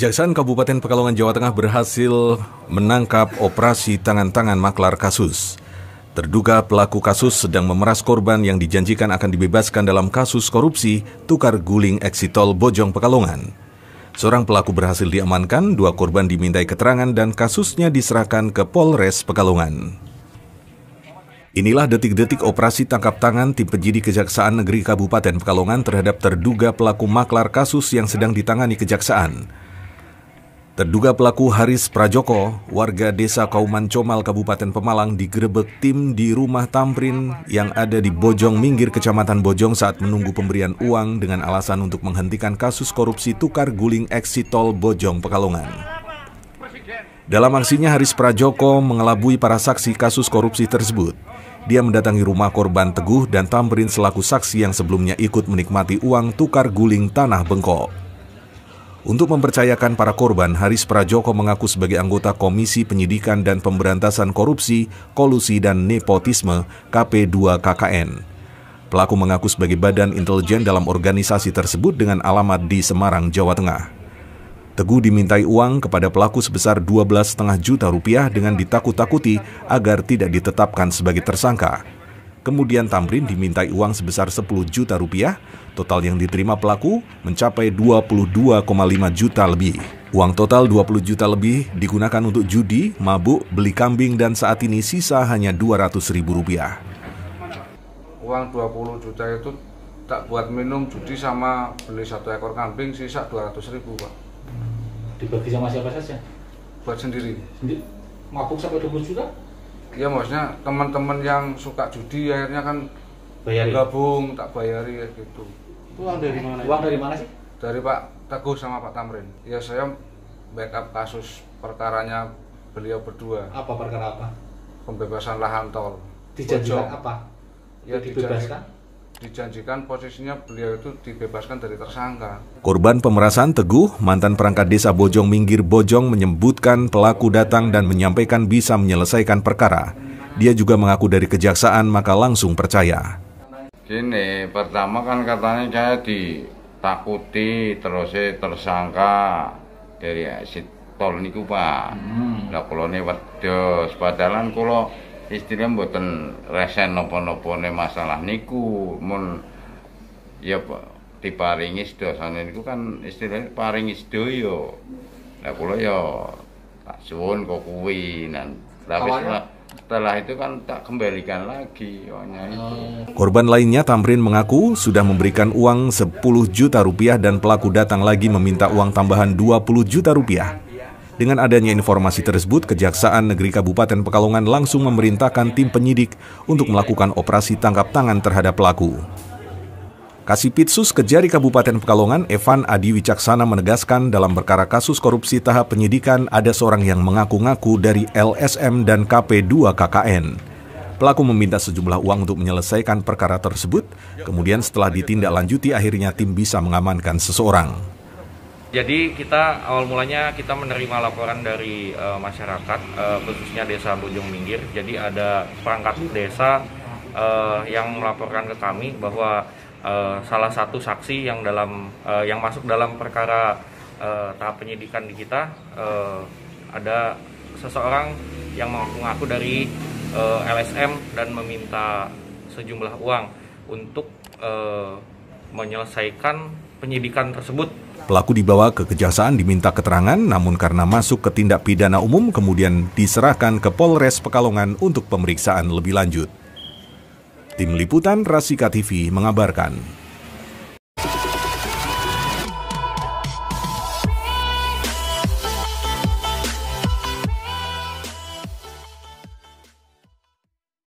Kejaksaan Kabupaten Pekalongan, Jawa Tengah berhasil menangkap operasi tangan-tangan maklar kasus. Terduga pelaku kasus sedang memeras korban yang dijanjikan akan dibebaskan dalam kasus korupsi tukar guling eksitol Bojong Pekalongan. Seorang pelaku berhasil diamankan, dua korban dimintai keterangan dan kasusnya diserahkan ke Polres Pekalongan. Inilah detik-detik operasi tangkap tangan tim penyidik Kejaksaan Negeri Kabupaten Pekalongan terhadap terduga pelaku maklar kasus yang sedang ditangani Kejaksaan. Terduga pelaku Haris Prajoko, warga desa Kauman Comal, Kabupaten Pemalang, digerebek tim di rumah Tamprin yang ada di Bojong Minggir, Kecamatan Bojong saat menunggu pemberian uang dengan alasan untuk menghentikan kasus korupsi tukar guling eksitol Bojong Pekalongan. Dalam aksinya, Haris Prajoko mengelabui para saksi kasus korupsi tersebut. Dia mendatangi rumah korban Teguh dan Tamprin selaku saksi yang sebelumnya ikut menikmati uang tukar guling tanah bengkok. Untuk mempercayakan para korban, Haris Prajoko mengaku sebagai anggota Komisi Penyidikan dan Pemberantasan Korupsi, Kolusi dan Nepotisme KP2KKN. Pelaku mengaku sebagai badan intelijen dalam organisasi tersebut dengan alamat di Semarang, Jawa Tengah. Teguh dimintai uang kepada pelaku sebesar 12,5 juta rupiah dengan ditakut-takuti agar tidak ditetapkan sebagai tersangka. Kemudian Tamrin dimintai uang sebesar 10 juta rupiah. Total yang diterima pelaku mencapai 22,5 juta lebih. Uang total 20 juta lebih digunakan untuk judi, mabuk, beli kambing, dan saat ini sisa hanya 200 ribu rupiah. Uang 20 juta itu tak buat minum, judi sama beli satu ekor kambing, sisa 200 ribu Pak. Dibagi sama siapa saja? Buat sendiri. Sendiri? Mabuk sampai 20 juta? ya maksudnya teman-teman yang suka judi akhirnya kan Bayari. gabung tak bayari ya gitu uang dari mana uang dari mana sih dari Pak Teguh sama Pak Tamrin ya saya backup kasus perkaranya beliau berdua apa perkara apa pembebasan lahan tol dijanjikan apa ya dibebaskan dijanjikan posisinya beliau itu dibebaskan dari tersangka. Korban pemerasan Teguh, mantan perangkat desa Bojong Minggir Bojong menyebutkan pelaku datang dan menyampaikan bisa menyelesaikan perkara. Dia juga mengaku dari kejaksaan maka langsung percaya. Gini, pertama kan katanya saya ditakuti terus tersangka dari si tol niku Pak. Hmm. Lah kalau ne padahal kan istilah buatan resen nopo napane masalah niku mun ya diparingi sedasane niku kan istilahnya paringi sedaya. Lah kula ya tak suwun kok kuwi nan. Tapi setelah itu kan tak kembalikan lagi uangnya ya, itu. Oh. Korban lainnya Tamrin mengaku sudah memberikan uang 10 juta rupiah dan pelaku datang lagi meminta uang tambahan 20 juta rupiah. Dengan adanya informasi tersebut, Kejaksaan Negeri Kabupaten Pekalongan langsung memerintahkan tim penyidik untuk melakukan operasi tangkap tangan terhadap pelaku. Kasipitsus Kejari Kabupaten Pekalongan, Evan Adi Wicaksana menegaskan dalam perkara kasus korupsi tahap penyidikan ada seorang yang mengaku-ngaku dari LSM dan KP2 KKN. Pelaku meminta sejumlah uang untuk menyelesaikan perkara tersebut, kemudian setelah ditindaklanjuti akhirnya tim bisa mengamankan seseorang. Jadi kita awal mulanya kita menerima laporan dari uh, masyarakat uh, khususnya desa Bojong Minggir. Jadi ada perangkat desa uh, yang melaporkan ke kami bahwa uh, salah satu saksi yang dalam uh, yang masuk dalam perkara uh, tahap penyidikan di kita uh, ada seseorang yang mengaku dari uh, LSM dan meminta sejumlah uang untuk uh, menyelesaikan penyidikan tersebut. Pelaku dibawa ke kejaksaan diminta keterangan, namun karena masuk ke tindak pidana umum kemudian diserahkan ke Polres Pekalongan untuk pemeriksaan lebih lanjut. Tim Liputan Rasika TV mengabarkan.